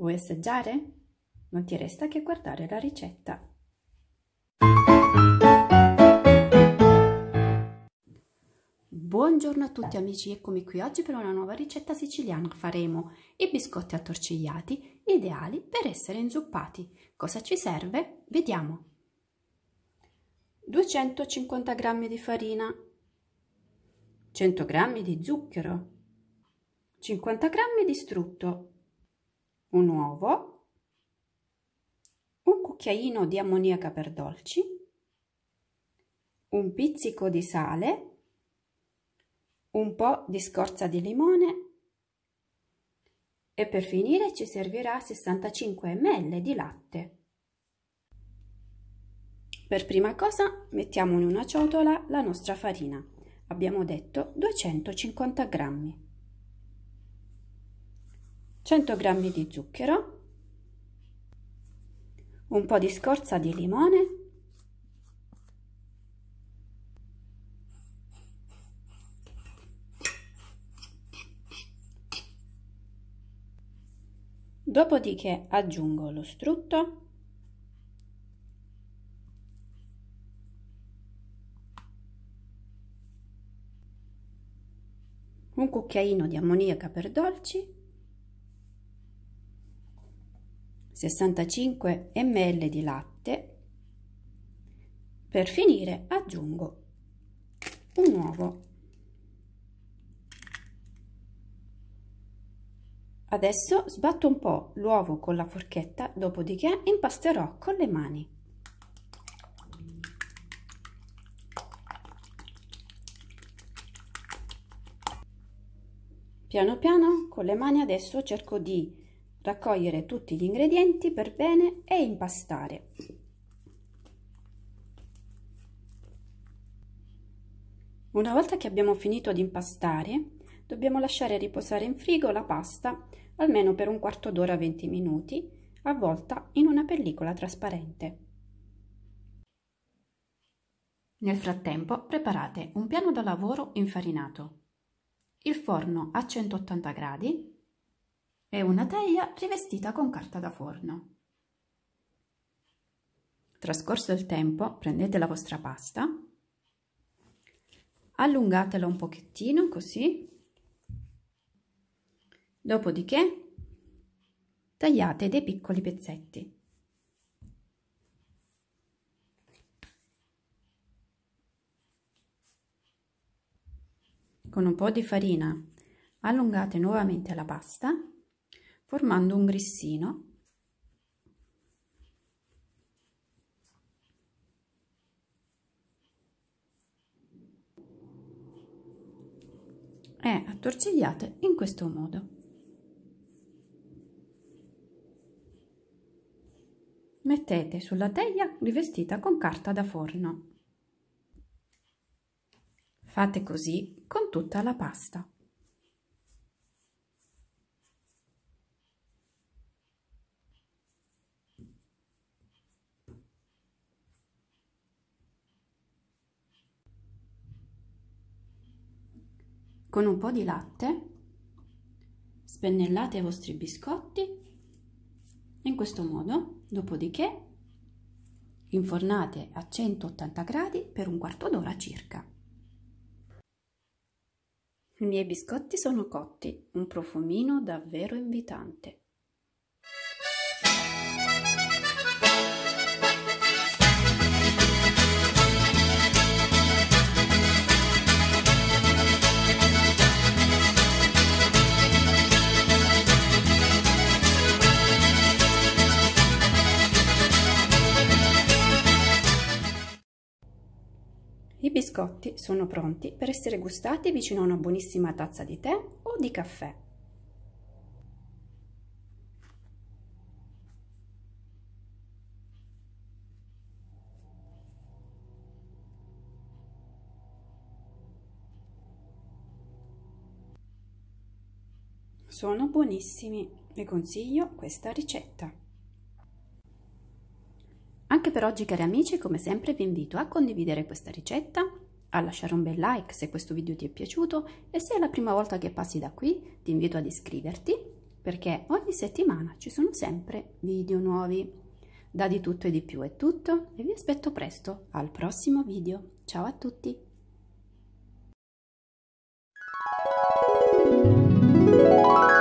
Vuoi assaggiare? Non ti resta che guardare la ricetta. Buongiorno a tutti amici, eccomi qui oggi per una nuova ricetta siciliana. Faremo i biscotti attorcigliati, ideali per essere inzuppati. Cosa ci serve? Vediamo. 250 g di farina, 100 g di zucchero, 50 g di strutto, un uovo, un cucchiaino di ammoniaca per dolci, un pizzico di sale, un po' di scorza di limone e per finire ci servirà 65 ml di latte. Per prima cosa mettiamo in una ciotola la nostra farina, abbiamo detto 250 grammi. 100 g di zucchero, un po' di scorza di limone, Dopodiché aggiungo lo strutto, un cucchiaino di ammoniaca per dolci 65 ml di latte. Per finire aggiungo un uovo. Adesso sbatto un po' l'uovo con la forchetta, dopodiché impasterò con le mani. Piano piano con le mani adesso cerco di raccogliere tutti gli ingredienti per bene e impastare. Una volta che abbiamo finito di impastare, dobbiamo lasciare riposare in frigo la pasta almeno per un quarto d'ora 20 minuti, avvolta in una pellicola trasparente. Nel frattempo preparate un piano da lavoro infarinato. Il forno a 180 gradi e una teglia rivestita con carta da forno. Trascorso il tempo, prendete la vostra pasta, allungatela un pochettino così, dopodiché tagliate dei piccoli pezzetti. Con un po' di farina allungate nuovamente la pasta formando un grissino e attorcigliate in questo modo. Mettete sulla teglia rivestita con carta da forno. Fate così con tutta la pasta. Con un po' di latte spennellate i vostri biscotti in questo modo, dopodiché infornate a 180 gradi per un quarto d'ora circa. I miei biscotti sono cotti, un profumino davvero invitante. I biscotti sono pronti per essere gustati vicino a una buonissima tazza di tè o di caffè. Sono buonissimi, vi consiglio questa ricetta. Anche per oggi cari amici, come sempre vi invito a condividere questa ricetta, a lasciare un bel like se questo video ti è piaciuto e se è la prima volta che passi da qui ti invito ad iscriverti perché ogni settimana ci sono sempre video nuovi. Da di tutto e di più è tutto e vi aspetto presto al prossimo video. Ciao a tutti! Thank you.